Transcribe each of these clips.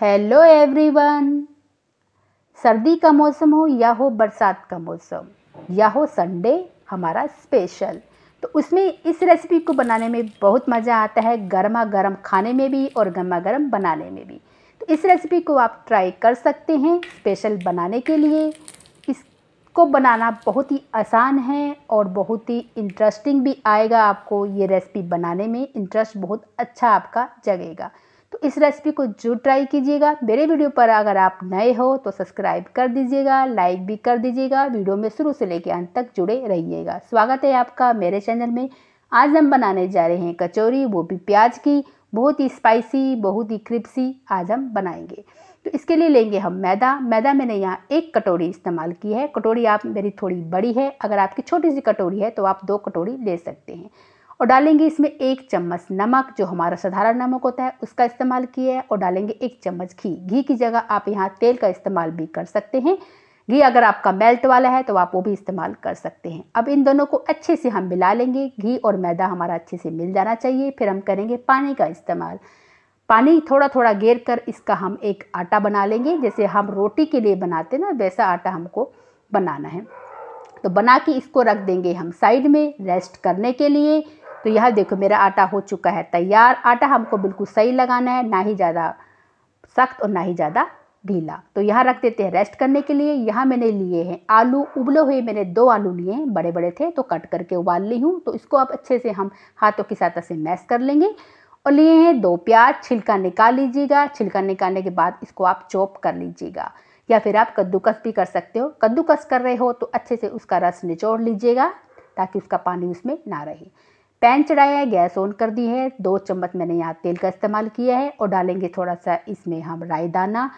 hello everyone सर्दी का मौसम हो या हो बरसात का मौसम या हो संडे हमारा स्पेशल तो उसमें इस रेसिपी को बनाने में बहुत मज़ा आता है गर्मा गर्म खाने में भी और गर्मा गर्म बनाने में भी तो इस रेसिपी को आप ट्राई कर सकते हैं स्पेशल बनाने के लिए इसको बनाना बहुत ही आसान है और बहुत ही इंटरेस्टिंग भी आएगा आपको ये रेसिपी बनाने में इंटरेस्ट बहुत अच्छा आपका जगेगा तो इस रेसिपी को जरूर ट्राई कीजिएगा मेरे वीडियो पर अगर आप नए हो तो सब्सक्राइब कर दीजिएगा लाइक भी कर दीजिएगा वीडियो में शुरू से लेकर अंत तक जुड़े रहिएगा स्वागत है आपका मेरे चैनल में आज हम बनाने जा रहे हैं कचौरी वो भी प्याज की बहुत ही स्पाइसी बहुत ही क्रिप्सी आज हम बनाएंगे तो इसके लिए लेंगे हम मैदा मैदा मैंने यहाँ एक कटोरी इस्तेमाल की है कटोरी आप मेरी थोड़ी बड़ी है अगर आपकी छोटी सी कटोरी है तो आप दो कटोरी ले सकते हैं और डालेंगे इसमें एक चम्मच नमक जो हमारा साधारण नमक होता है उसका इस्तेमाल किया है और डालेंगे एक चम्मच घी घी की जगह आप यहाँ तेल का इस्तेमाल भी कर सकते हैं घी अगर आपका मेल्ट वाला है तो आप वो भी इस्तेमाल कर सकते हैं अब इन दोनों को अच्छे से हम मिला लेंगे घी और मैदा हमारा अच्छे से मिल जाना चाहिए फिर हम करेंगे पानी का इस्तेमाल पानी थोड़ा थोड़ा गेर कर इसका हम एक आटा बना लेंगे जैसे हम रोटी के लिए बनाते ना वैसा आटा हमको बनाना है तो बना के इसको रख देंगे हम साइड में रेस्ट करने के लिए तो यह देखो मेरा आटा हो चुका है तैयार आटा हमको बिल्कुल सही लगाना है ना ही ज़्यादा सख्त और ना ही ज़्यादा ढीला तो यहाँ रख देते हैं रेस्ट करने के लिए यहाँ मैंने लिए हैं आलू उबले हुए मैंने दो आलू लिए हैं बड़े बड़े थे तो कट करके उबाल ली हूँ तो इसको आप अच्छे से हम हाथों की सहायता से मैश कर लेंगे और लिए हैं दो प्याज छिलका निकाल लीजिएगा छिलका निकालने के बाद इसको आप चॉप कर लीजिएगा या फिर आप कद्दूकस भी कर सकते हो कद्दूकस कर रहे हो तो अच्छे से उसका रस निचोड़ लीजिएगा ताकि उसका पानी उसमें ना रहे पैन चढ़ाया है गैस ऑन कर दी है दो चम्मच मैंने यहाँ तेल का इस्तेमाल किया है और डालेंगे थोड़ा सा इसमें हम राई दाना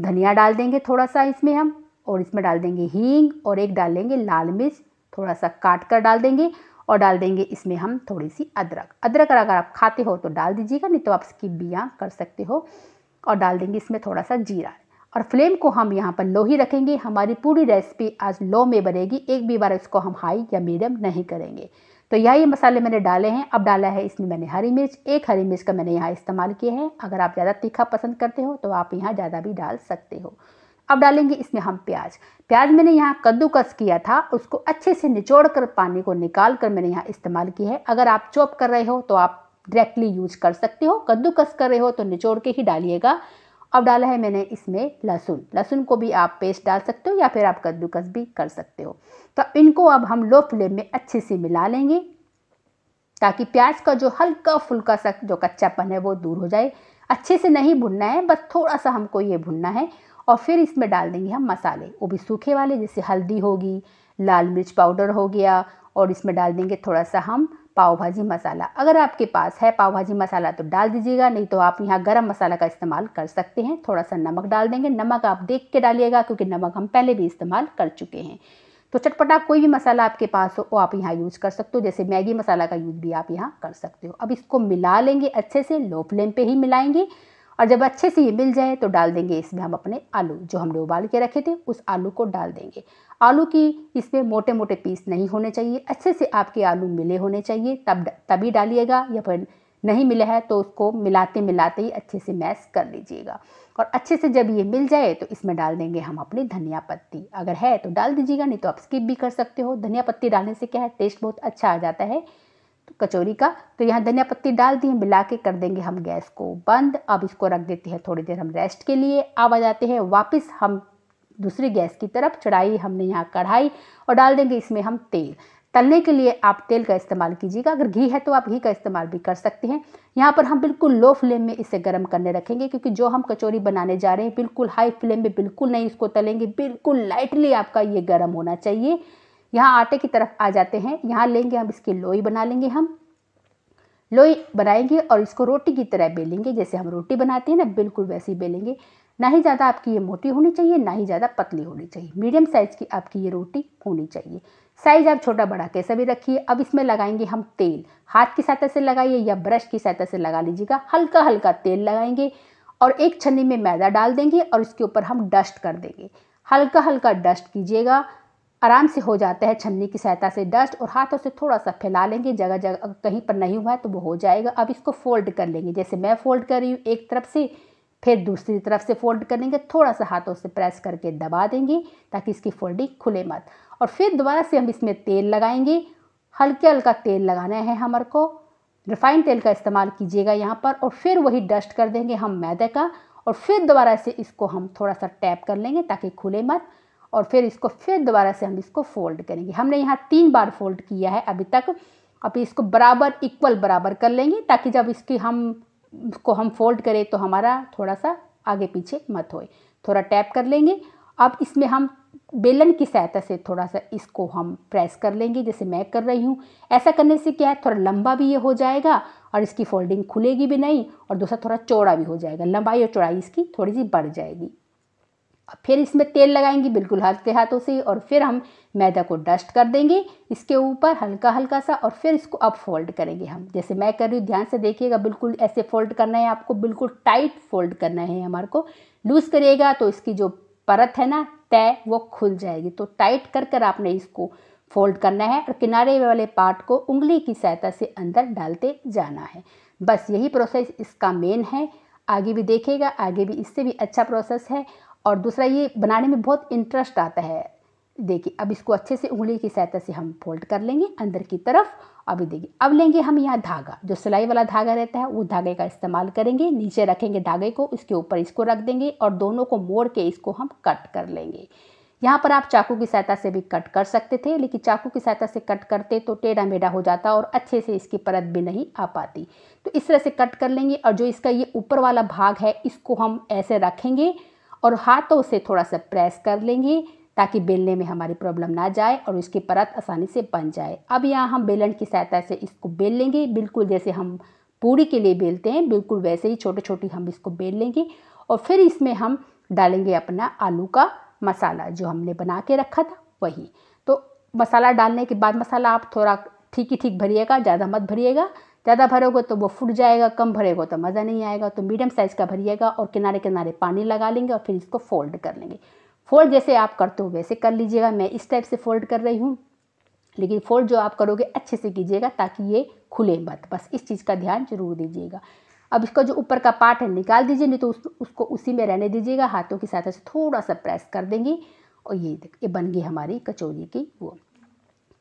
धनिया डाल देंगे थोड़ा सा इसमें हम और इसमें डाल देंगे हींग और एक डालेंगे लाल मिर्च थोड़ा सा काट कर डाल देंगे और डाल देंगे इसमें हम थोड़ी सी अदरक अदरक अगर आप खाते हो तो डाल दीजिएगा नहीं तो आप इसकी बियाँ कर सकते हो और डाल देंगे इसमें थोड़ा सा जीरा और फ्लेम को हम यहाँ पर लो ही रखेंगे हमारी पूरी रेसिपी आज लो में बनेगी एक भी बार इसको हम हाई या मीडियम नहीं करेंगे तो यह ये मसाले मैंने डाले हैं अब डाला है इसमें मैंने हरी मिर्च एक हरी मिर्च का मैंने यहाँ इस्तेमाल किया है अगर आप ज़्यादा तीखा पसंद करते हो तो आप यहाँ ज़्यादा भी डाल सकते हो अब डालेंगे इसमें हम प्याज प्याज मैंने यहाँ कद्दूकस किया था उसको अच्छे से निचोड़ कर पानी को निकाल कर मैंने यहाँ इस्तेमाल किया है अगर आप चॉप कर रहे हो तो आप डायरेक्टली यूज कर सकते हो कद्दूकस कर रहे हो तो निचोड़ के ही डालिएगा अब डाला है मैंने इसमें लहसुन लहसुन को भी आप पेस्ट डाल सकते हो या फिर आप कद्दूकस भी कर सकते हो तो इनको अब हम लो फ्लेम में अच्छे से मिला लेंगे ताकि प्याज का जो हल्का फुल्का सा जो कच्चापन है वो दूर हो जाए अच्छे से नहीं भुनना है बस थोड़ा सा हमको ये भुनना है और फिर इसमें डाल देंगे हम मसाले वो भी सूखे वाले जैसे हल्दी होगी लाल मिर्च पाउडर हो गया और इसमें डाल देंगे थोड़ा सा हम पाव भाजी मसाला अगर आपके पास है पाव भाजी मसाला तो डाल दीजिएगा नहीं तो आप यहाँ गरम मसाला का इस्तेमाल कर सकते हैं थोड़ा सा नमक डाल देंगे नमक आप देख के डालिएगा क्योंकि नमक हम पहले भी इस्तेमाल कर चुके हैं तो चटपटा कोई भी मसाला आपके पास हो वो आप यहाँ यूज़ कर सकते हो जैसे मैगी मसाला का यूज़ भी आप यहाँ कर सकते हो अब इसको मिला लेंगे अच्छे से लो फ्लेम पर ही मिलाएंगे और जब अच्छे से ये मिल जाए तो डाल देंगे इसमें हम अपने आलू जो हमने उबाल के रखे थे उस आलू को डाल देंगे आलू की इसमें मोटे मोटे पीस नहीं होने चाहिए अच्छे से आपके आलू मिले होने चाहिए तब तभी डालिएगा या फिर नहीं मिला है तो उसको मिलाते मिलाते ही अच्छे से मैश कर लीजिएगा और अच्छे से जब ये मिल जाए तो इसमें डाल देंगे हम अपनी धनिया पत्ती अगर है तो डाल दीजिएगा नहीं तो आप स्किप भी कर सकते हो धनिया पत्ती डालने से क्या है टेस्ट बहुत अच्छा आ जाता है तो कचौरी का तो यहाँ धनिया पत्ती डाल दिए मिला के कर देंगे हम गैस को बंद अब इसको रख देते हैं थोड़ी देर हम रेस्ट के लिए अब आ जाते हैं वापस हम दूसरी गैस की तरफ चढ़ाई हमने यहाँ कढ़ाई और डाल देंगे इसमें हम तेल तलने के लिए आप तेल का इस्तेमाल कीजिएगा अगर घी है तो आप घी का इस्तेमाल भी कर सकते हैं यहाँ पर हम बिल्कुल लो फ्लेम में इसे गर्म करने रखेंगे क्योंकि जो हम कचौरी बनाने जा रहे हैं बिल्कुल हाई फ्लेम में बिल्कुल नहीं इसको तलेंगे बिल्कुल लाइटली आपका ये गर्म होना चाहिए यहाँ आटे की तरफ आ जाते हैं यहाँ लेंगे हम इसकी लोई बना लेंगे हम लोई बनाएंगे और इसको रोटी की तरह बेलेंगे जैसे हम रोटी बनाते हैं ना बिल्कुल वैसे ही बेलेंगे ना ही ज़्यादा आपकी ये मोटी होनी चाहिए ना ही ज़्यादा पतली होनी चाहिए मीडियम साइज़ की आपकी ये रोटी होनी चाहिए साइज़ आप छोटा बड़ा कैसा भी रखिए अब इसमें लगाएंगे हम तेल हाथ की सहायता से लगाइए या ब्रश की सहायता से लगा लीजिएगा हल्का हल्का तेल लगाएंगे और एक छन्नी में मैदा डाल देंगे और इसके ऊपर हम डस्ट कर देंगे हल्का हल्का डस्ट कीजिएगा आराम से हो जाता है छन्नी की सहायता से डस्ट और हाथों से थोड़ा सा फैला लेंगे जगह जगह कहीं पर नहीं हुआ है तो वो हो जाएगा अब इसको फोल्ड कर लेंगे जैसे मैं फोल्ड कर रही हूँ एक तरफ से फिर दूसरी तरफ से फोल्ड कर लेंगे थोड़ा सा हाथों से प्रेस करके दबा देंगे ताकि इसकी फोल्डिंग खुले मत और फिर दोबारा से हम इसमें तेल लगाएंगे हल्के हल्का तेल लगाना है हमारे को रिफाइंड तेल का इस्तेमाल कीजिएगा यहाँ पर और फिर वही डस्ट कर देंगे हम मैदे का और फिर दोबारा से इसको हम थोड़ा सा टैप कर लेंगे ताकि खुले मत और फिर इसको फिर दोबारा से हम इसको फोल्ड करेंगे हमने यहाँ तीन बार फोल्ड किया है अभी तक अब इसको बराबर इक्वल बराबर कर लेंगे ताकि जब इसकी हम इसको हम फोल्ड करें तो हमारा थोड़ा सा आगे पीछे मत होए थोड़ा टैप कर लेंगे अब इसमें हम बेलन की सहायता से थोड़ा सा इसको हम प्रेस कर लेंगे जैसे मैं कर रही हूँ ऐसा करने से क्या है थोड़ा लंबा भी ये हो जाएगा और इसकी फोल्डिंग खुलेगी भी नहीं और दूसरा थोड़ा चौड़ा भी हो जाएगा लंबाई और चौड़ाई इसकी थोड़ी सी बढ़ जाएगी फिर इसमें तेल लगाएंगे बिल्कुल हल्के हाथों से और फिर हम मैदा को डस्ट कर देंगे इसके ऊपर हल्का हल्का सा और फिर इसको अब फोल्ड करेंगे हम जैसे मैं कर रही हूँ ध्यान से देखिएगा बिल्कुल ऐसे फोल्ड करना है आपको बिल्कुल टाइट फोल्ड करना है हमारे को लूज़ करिएगा तो इसकी जो परत है ना तय वो खुल जाएगी तो टाइट कर कर आपने इसको फोल्ड करना है और किनारे वाले पार्ट को उंगली की सहायता से अंदर डालते जाना है बस यही प्रोसेस इसका मेन है आगे भी देखेगा आगे भी इससे भी अच्छा प्रोसेस है और दूसरा ये बनाने में बहुत इंटरेस्ट आता है देखिए अब इसको अच्छे से उंगली की सहायता से हम फोल्ड कर लेंगे अंदर की तरफ अभी देखिए अब लेंगे हम यहाँ धागा जो सिलाई वाला धागा रहता है वो धागे का इस्तेमाल करेंगे नीचे रखेंगे धागे को इसके ऊपर इसको रख देंगे और दोनों को मोड़ के इसको हम कट कर लेंगे यहाँ पर आप चाकू की सहायता से भी कट कर सकते थे लेकिन चाकू की सहायता से कट करते तो टेढ़ा मेढ़ा हो जाता और अच्छे से इसकी परत भी नहीं आ पाती तो इस तरह से कट कर लेंगे और जो इसका ये ऊपर वाला भाग है इसको हम ऐसे रखेंगे और हाथों से थोड़ा सा प्रेस कर लेंगे ताकि बेलने में हमारी प्रॉब्लम ना जाए और उसकी परत आसानी से बन जाए अब यहाँ हम बेलन की सहायता से इसको बेल लेंगे बिल्कुल जैसे हम पूरी के लिए बेलते हैं बिल्कुल वैसे ही छोटे छोटे हम इसको बेल लेंगे और फिर इसमें हम डालेंगे अपना आलू का मसाला जो हमने बना के रखा था वही तो मसाला डालने के बाद मसाला आप थोड़ा ठीक ही ठीक भरिएगा ज़्यादा मत भरिएगा ज़्यादा भरोगे तो वो फूट जाएगा कम भरेगा तो मज़ा नहीं आएगा तो मीडियम साइज़ का भरिएगा और किनारे किनारे पानी लगा लेंगे और फिर इसको फोल्ड कर लेंगे फोल्ड जैसे आप करते हो वैसे कर लीजिएगा मैं इस टाइप से फोल्ड कर रही हूँ लेकिन फोल्ड जो आप करोगे अच्छे से कीजिएगा ताकि ये खुले मत बस इस चीज़ का ध्यान जरूर दीजिएगा अब इसका जो ऊपर का पार्ट है निकाल दीजिए नहीं तो उस, उसको उसी में रहने दीजिएगा हाथों की सहायता से थोड़ा सा प्रेस कर देंगे और ये ये बन गई हमारी कचौरी की वो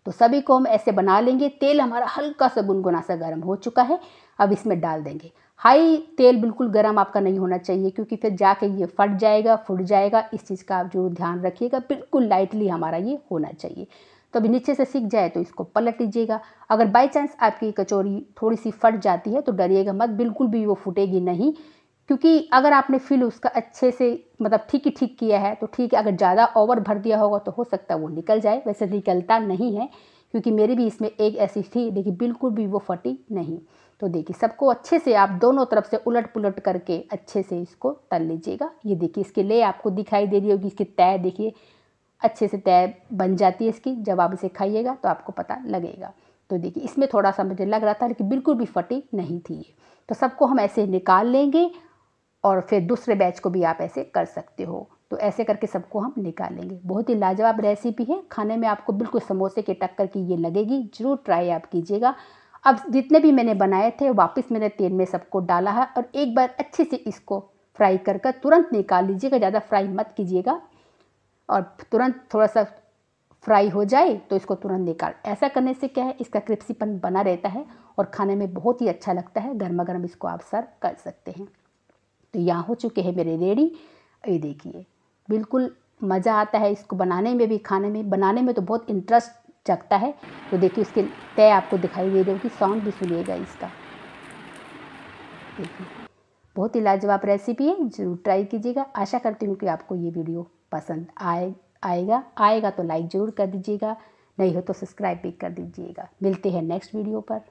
तो सभी को हम ऐसे बना लेंगे तेल हमारा हल्का सा गुनगुना सा गर्म हो चुका है अब इसमें डाल देंगे हाई तेल बिल्कुल गर्म आपका नहीं होना चाहिए क्योंकि फिर जाके ये फट जाएगा फुट जाएगा इस चीज़ का आप जो ध्यान रखिएगा बिल्कुल लाइटली हमारा ये होना चाहिए तो अभी नीचे से सीख जाए तो इसको पलट लीजिएगा अगर बाई चांस आपकी कचौरी थोड़ी सी फट जाती है तो डरिएगा मत बिल्कुल भी वो फूटेगी नहीं क्योंकि अगर आपने फिल उसका अच्छे से मतलब ठीक ही ठीक किया है तो ठीक है अगर ज़्यादा ओवर भर दिया होगा तो हो सकता है वो निकल जाए वैसे निकलता नहीं है क्योंकि मेरी भी इसमें एक ऐसी थी देखिए बिल्कुल भी वो फटी नहीं तो देखिए सबको अच्छे से आप दोनों तरफ से उलट पुलट करके अच्छे से इसको तल लीजिएगा ये देखिए इसकी ले आपको दिखाई दे रही होगी इसकी तय देखिए अच्छे से तय बन जाती है इसकी जब आप इसे खाइएगा तो आपको पता लगेगा तो देखिए इसमें थोड़ा सा मुझे लग रहा था लेकिन बिल्कुल भी फटी नहीं थी ये तो सबको हम ऐसे निकाल लेंगे और फिर दूसरे बैच को भी आप ऐसे कर सकते हो तो ऐसे करके सबको हम निकालेंगे बहुत ही लाजवाब रेसिपी है खाने में आपको बिल्कुल समोसे के टक्कर की ये लगेगी ज़रूर ट्राई आप कीजिएगा अब जितने भी मैंने बनाए थे वापस मैंने तेल में सबको डाला है और एक बार अच्छे से इसको फ्राई कर कर तुरंत निकाल लीजिएगा ज़्यादा फ्राई मत कीजिएगा और तुरंत थोड़ा सा फ्राई हो जाए तो इसको तुरंत निकाल ऐसा करने से क्या है इसका क्रिप्सीपन बना रहता है और खाने में बहुत ही अच्छा लगता है गर्मा गर्म इसको आप सर्व कर सकते हैं तो यहाँ हो चुके हैं मेरे रेडी ये देखिए बिल्कुल मज़ा आता है इसको बनाने में भी खाने में बनाने में तो बहुत इंटरेस्ट जगता है तो देखिए इसके तय आपको दिखाई दे रही होगी साउंड भी सुनिएगा इसका देखिए बहुत ही लाजवाब रेसिपी है ज़रूर ट्राई कीजिएगा आशा करती हूँ कि आपको ये वीडियो पसंद आए आएगा आएगा तो लाइक ज़रूर कर दीजिएगा नहीं हो तो सब्सक्राइब भी कर दीजिएगा मिलते हैं नेक्स्ट वीडियो पर